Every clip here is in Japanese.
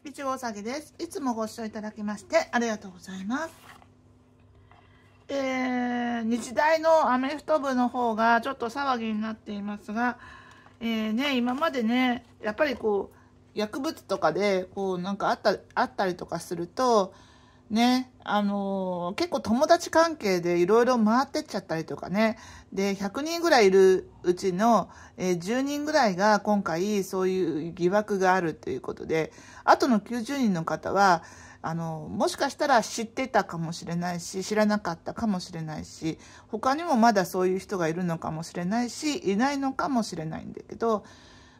、ビチゴウサギです。いつもご視聴いただきまして、ありがとうございます。えー、日大のアメフト部の方がちょっと騒ぎになっていますが、えー、ね、今までね、やっぱりこう、薬物とかで、こう、なんかあった、あったりとかすると、ね、あのー、結構友達関係でいろいろ回ってっちゃったりとかね。で、100人ぐらいいるうちの、えー、10人ぐらいが今回そういう疑惑があるということで、あとの90人の方は、あのー、もしかしたら知ってたかもしれないし、知らなかったかもしれないし、他にもまだそういう人がいるのかもしれないし、いないのかもしれないんだけど、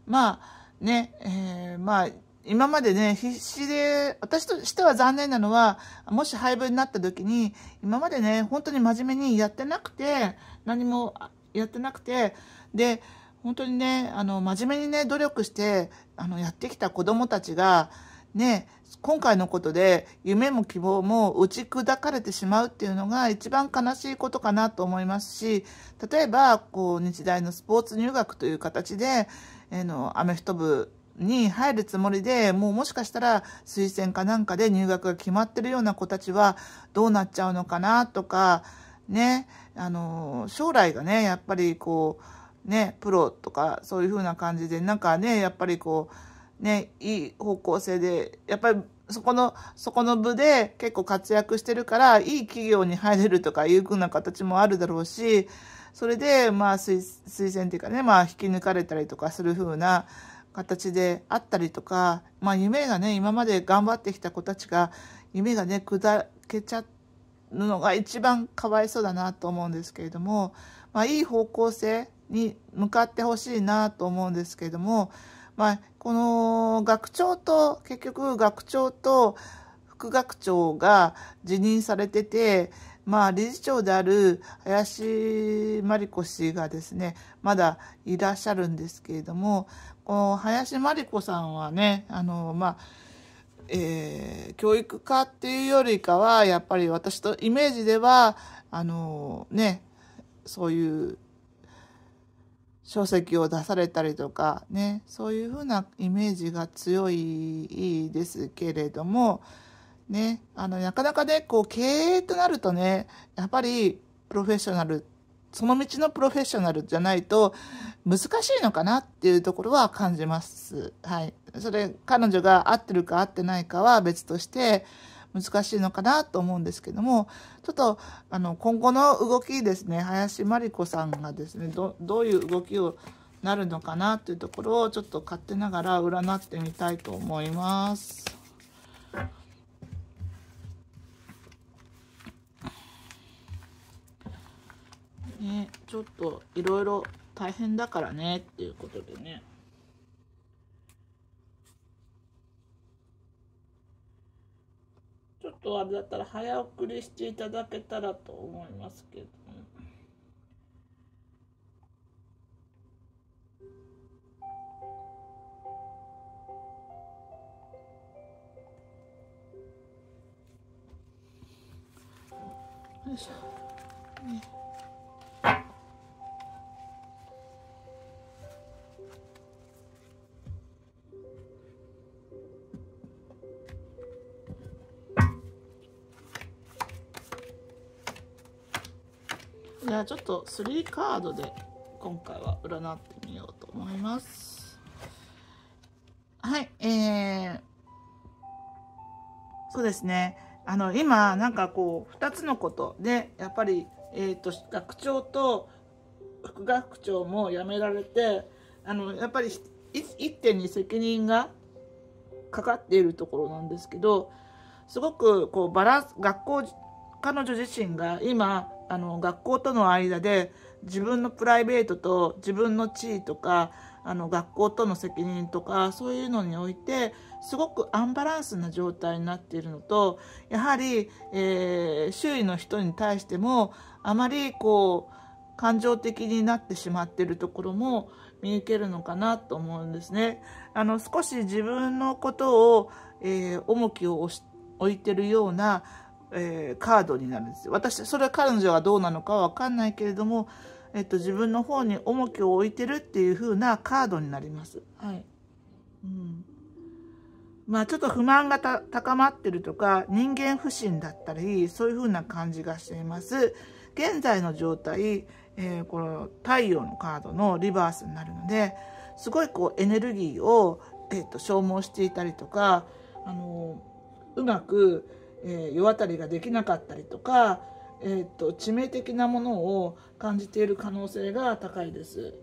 まあ、ね、えまあ、今までね、必死で、私としては残念なのは、もし廃部になった時に、今までね、本当に真面目にやってなくて、何もやってなくて、で、本当にね、あの、真面目にね、努力して、あの、やってきた子供たちが、ね、今回のことで夢も希望も打ち砕かれてしまうっていうのが一番悲しいことかなと思いますし、例えば、こう、日大のスポーツ入学という形で、えの、アメフト部に入るつもりで、もうもしかしたら推薦かなんかで入学が決まってるような子たちはどうなっちゃうのかなとか、ね、あの、将来がね、やっぱりこう、ね、プロとかそういう風な感じで、なんかね、やっぱりこう、ね、いい方向性で、やっぱりそこの、そこの部で結構活躍してるから、いい企業に入れるとかいう風な形もあるだろうし、それで、まあ推、推薦っていうかね、まあ、引き抜かれたりとかする風な形であったりとか、まあ、夢がね今まで頑張ってきた子たちが夢がね砕けちゃうのが一番かわいそうだなと思うんですけれども、まあ、いい方向性に向かってほしいなと思うんですけれども、まあ、この学長と結局学長と副学長が辞任されててまあ、理事長である林真理子氏がですね、まだいらっしゃるんですけれども、この林真理子さんはね、あの、まあ、えー、教育家っていうよりかは、やっぱり私とイメージでは、あの、ね、そういう書籍を出されたりとか、ね、そういうふうなイメージが強いですけれども、ね、あの、なかなかね、こう、経営となるとね、やっぱり、プロフェッショナル、その道のプロフェッショナルじゃないと、難しいのかなっていうところは感じます。はい。それ、彼女が合ってるか合ってないかは別として、難しいのかなと思うんですけども、ちょっと、あの、今後の動きですね、林真理子さんがですね、ど、どういう動きをなるのかなっていうところを、ちょっと勝手ながら占ってみたいと思います。ねちょっといろいろ大変だからねっていうことでねちょっとあれだったら早送りしていただけたらと思いますけどよいしょ。ねゃあちょっと3カードで今回は占ってみようと思います。はい、えー、そうですね。あの、今、なんかこう、二つのことで、やっぱり、えっ、ー、と、学長と副学長も辞められて、あの、やっぱり一点に責任がかかっているところなんですけど、すごくこうバランス、学校、彼女自身が今あの学校との間で自分のプライベートと自分の地位とかあの学校との責任とかそういうのにおいてすごくアンバランスな状態になっているのとやはり、えー、周囲の人に対してもあまりこう感情的になってしまっているところも見受けるのかなと思うんですね。あの少し自分のことを、えー、重きを置いてるようなえー、カードになるんですよ。私、それは彼女がどうなのかわかんないけれども、えっと、自分の方に重きを置いてるっていう風なカードになります。はい。うん。まあ、ちょっと不満が高まってるとか、人間不信だったり、そういう風な感じがしています。現在の状態、えー、この太陽のカードのリバースになるので、すごいこうエネルギーを、えっと、消耗していたりとか、あの、うまく、えー、世渡りができなかったりとか、えーと、致命的なものを感じている可能性が高いです。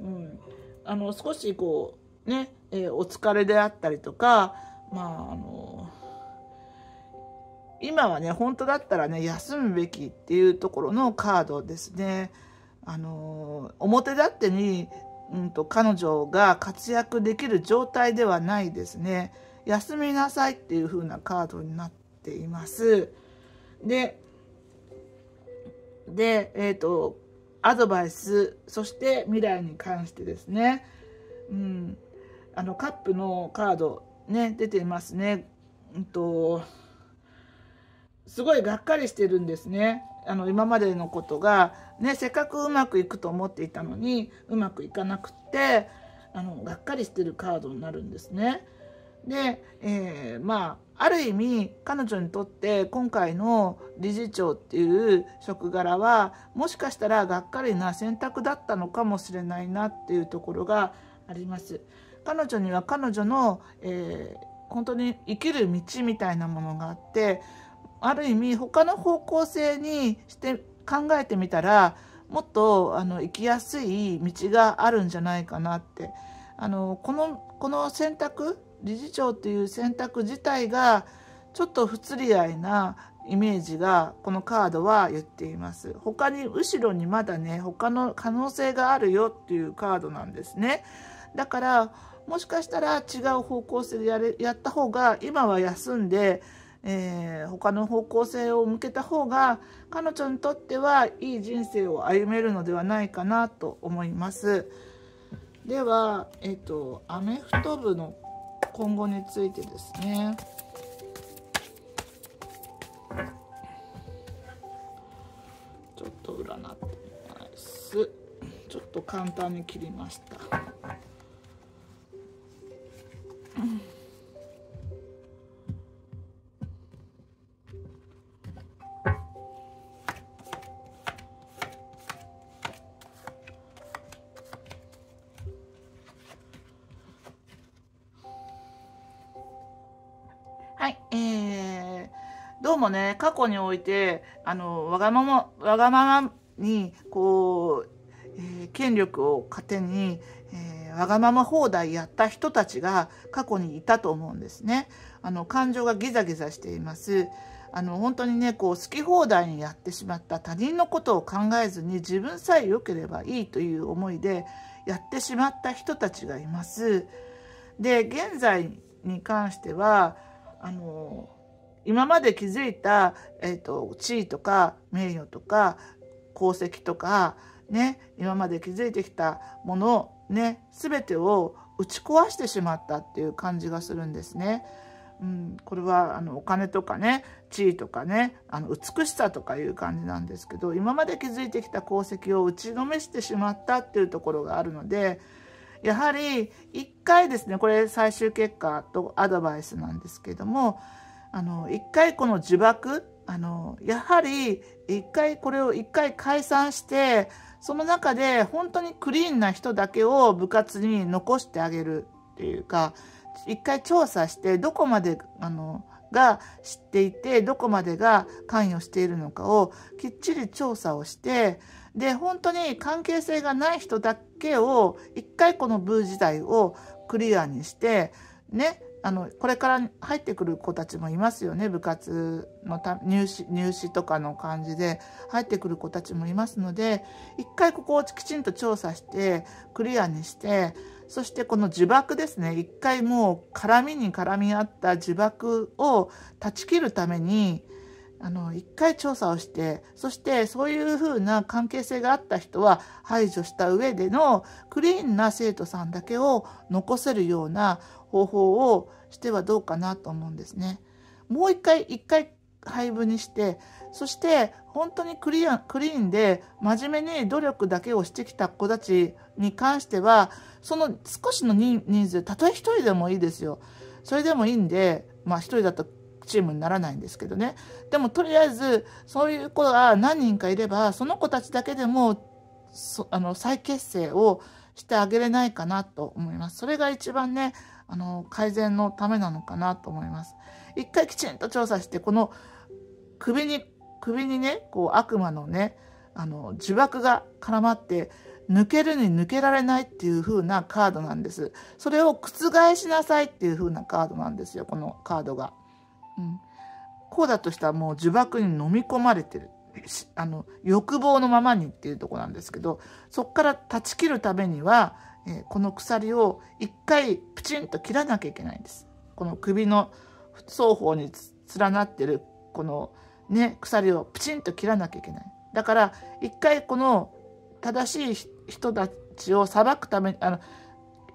うん、あの少しこうね、えー、お疲れであったりとか、まああの今はね本当だったらね休むべきっていうところのカードですね。あの表立ってに、うんと、と彼女が活躍できる状態ではないですね。休みなさいっていう風なカードになってています。で、で、えー、と、アドバイス、そして未来に関してですね。うん。あの、カップのカード、ね、出ていますね。うんと、すごいがっかりしてるんですね。あの、今までのことが、ね、せっかくうまくいくと思っていたのに、うまくいかなくって、あの、がっかりしてるカードになるんですね。で、えー、まあ、ある意味彼女にとって今回の理事長っていう職柄はもしかしたらがっかりな選択だったのかもしれないなっていうところがあります。彼女には彼女の、えー、本当に生きる道みたいなものがあってある意味他の方向性にして考えてみたらもっとあの生きやすい道があるんじゃないかなってあのこのこの選択理事長っていう選択自体がちょっと不釣り合いなイメージがこのカードは言っています。他に後ろにまだね他の可能性があるよっていうカードなんですね。だからもしかしたら違う方向性でやれやった方が今は休んで、えー、他の方向性を向けた方が彼女にとってはいい人生を歩めるのではないかなと思います。では、えっと、アメフト部の今後についてですね。ちょっと占ってみます。ちょっと簡単に切りました。、えー、どうもね、過去において、あの、わがまま、わがままに、こう、えー、権力を糧に、えー、わがまま放題やった人たちが過去にいたと思うんですね。あの、感情がギザギザしています。あの、本当にね、こう、好き放題にやってしまった他人のことを考えずに自分さえ良ければいいという思いでやってしまった人たちがいます。で、現在に関しては、あの今まで築いた、えーと、と地位とか名誉とか功績とか、ね、今まで築いてきたもの、ね、全てを打ち壊してしまったっていう感じがするんですね。うん、これはあのお金とかね地位とかねあの美しさとかいう感じなんですけど今まで築いてきた功績を打ちのめしてしまったっていうところがあるのでやはり1回ですね、これ最終結果とアドバイスなんですけども、あの、1回この呪縛、あの、やはり1回これを1回解散して、その中で本当にクリーンな人だけを部活に残してあげるっていうか、1回調査してどこまで、あの、が知っていて、どこまでが関与しているのかをきっちり調査をして、で、本当に関係性がない人だけを、一回このブー時代をクリアにして、ねあのこれから入ってくる子たちもいますよね部活のた入試入試とかの感じで入ってくる子たちもいますので一回ここをきちんと調査してクリアにしてそしてこの呪縛ですね一回もう絡みに絡み合った呪縛を断ち切るためにあの、一回調査をして、そしてそういうふうな関係性があった人は排除した上でのクリーンな生徒さんだけを残せるような方法をしてはどうかなと思うんですね。もう一回、一回廃部にして、そして本当にクリアクリーンで真面目に努力だけをしてきた子たちに関しては、その少しの人数、たとえ一人でもいいですよ。それでもいいんで、まあ1人だとチームにならないんですけどねでもとりあえずそういう子が何人かいればその子たちだけでもそあの再結成をしてあげれないかなと思います。それが一番ねあの改善のためなのかなと思います。一回きちんと調査してこの首に首にねこう悪魔のねあの呪縛が絡まって抜けるに抜けられないっていう風なカードなんです。それを覆しなさいっていう風なカードなんですよ、このカードが。うん、こうだとしたらもう呪縛に飲み込まれてるあの欲望のままにっていうとこなんですけどそこから断ち切るためには、えこの鎖を一回プチンと切らなきゃいけないんです。この首の双方に連なってるこのね鎖をプチンと切らなきゃいけない。だから一回この正しい人たちを裁くためあの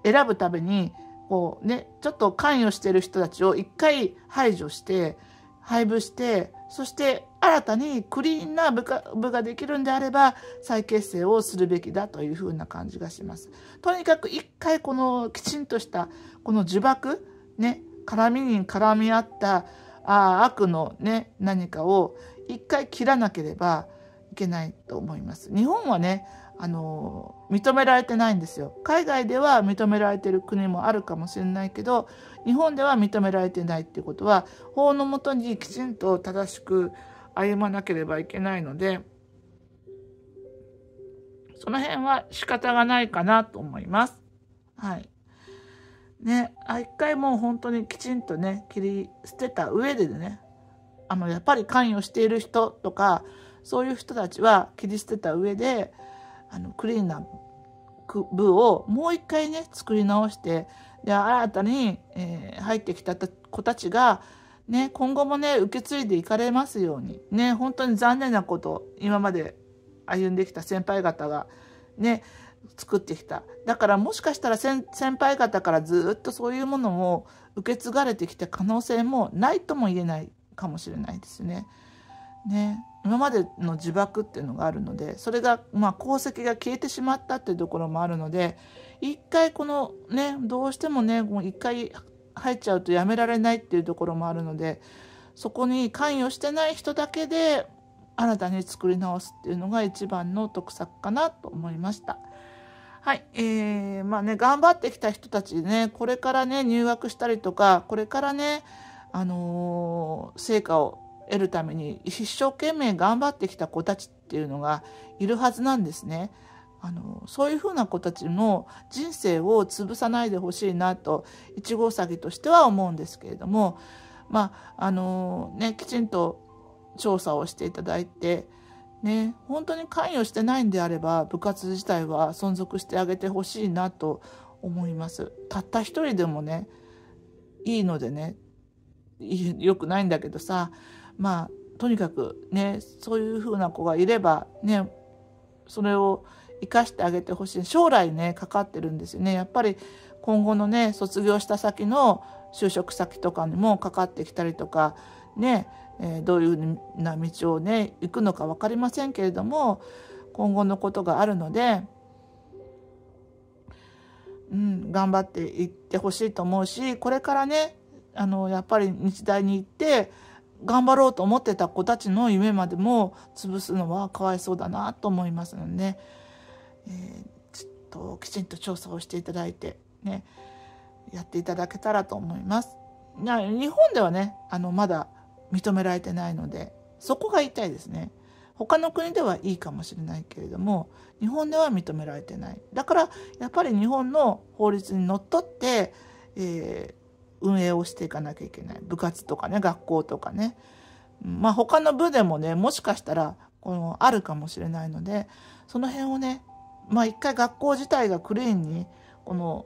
選ぶためにこうね、ちょっと関与してる人たちを一回排除して、配布して、そして新たにクリーンな部部ができるんであれば再結成をするべきだというふうな感じがします。とにかく一回このきちんとしたこの呪縛、ね、絡みに絡み合ったあ悪のね、何かを一回切らなければけないと思います。日本はね、あの、認められてないんですよ。海外では認められてる国もあるかもしれないけど、日本では認められてないっていうことは、法のもとにきちんと正しく歩まなければいけないので、その辺は仕方がないかなと思います。はい。ね、あ一回もう本当にきちんとね、切り捨てた上でね、あの、やっぱり関与している人とか、そういう人たちは切り捨てた上で、あの、クリーンな部をもう一回ね、作り直して、で、新たに、えー、入ってきた子たちが、ね、今後もね、受け継いでいかれますように。ね、本当に残念なこと、今まで歩んできた先輩方が、ね、作ってきた。だからもしかしたら先輩方からずっとそういうものも受け継がれてきた可能性もないとも言えないかもしれないですね。ね。今までの自爆っていうのがあるのでそれが、まあ、功績が消えてしまったっていうところもあるので一回このねどうしてもねもう一回入っちゃうとやめられないっていうところもあるのでそこに関与してない人だけで新たに作り直すっていうのが一番の得策かなと思いました。はい、えー、まあね頑張ってきた人たちねこれからね入学したりとかこれからねあのー、成果を得るために一生懸命頑張ってきた子たちっていうのがいるはずなんですね。あのそういうふうな子たちの人生を潰さないでほしいなと一号詐欺としては思うんですけれどもまああのねきちんと調査をしていただいてね本当に関与してないんであれば部活自体は存続してあげてほしいなと思いますたった一人でもねいいのでねよくないんだけどさまあとにかくねそういうふうな子がいればねそれを生かしてあげてほしい将来ねかかってるんですよねやっぱり今後のね卒業した先の就職先とかにもかかってきたりとかね、えー、どういうふうな道をね行くのか分かりませんけれども今後のことがあるので、うん、頑張っていってほしいと思うしこれからねあのやっぱり日大に行って頑張ろうと思ってた子たちの夢までも潰すのはかわいそうだなと思いますので、ね、えー、ちょっときちんと調査をしていただいてねやっていただけたらと思います。な日本ではねあのまだ認められてないのでそこが痛いですね。他の国ではいいかもしれないけれども日本では認められてないだからやっぱり日本の法律にのっとって、え運営をしていかなきゃいけない部活とかね学校とかねまあ他の部でもねもしかしたらこのあるかもしれないのでその辺をねまあ一回学校自体がクリーンにこの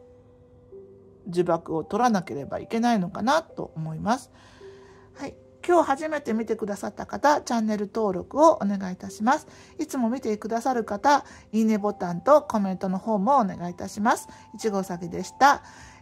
呪縛を取らなければいけないのかなと思います。はい。今日初めて見てくださった方、チャンネル登録をお願いいたします。いつも見てくださる方、いいねボタンとコメントの方もお願いいたします。いちごうさぎでした。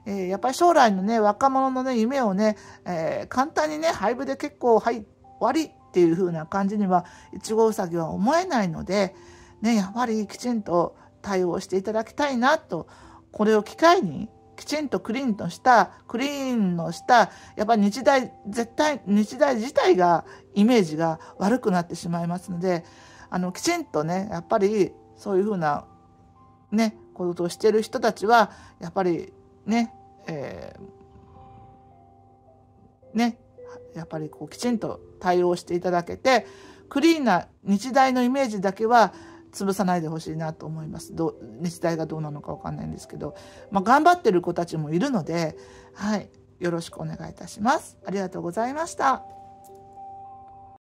えー、やっぱり将来のね、若者のね、夢をね、えー、簡単にね、廃部で結構、はい、終わりっていう風な感じには、いちごうさぎは思えないので、ね、やはりきちんと対応していただきたいなと、これを機会に、きちんとクリーンとした、クリーンのした、やっぱり日大、絶対、日大自体が、イメージが悪くなってしまいますので、あの、きちんとね、やっぱり、そういうふうな、ね、行動してる人たちは、やっぱり、ね、えー、ね、やっぱりこうきちんと対応していただけて、クリーンな日大のイメージだけは潰さないでほしいなと思います。ど日大がどうなのかわかんないんですけど、まあ、頑張ってる子たちもいるので、はい、よろしくお願いいたします。ありがとうございました。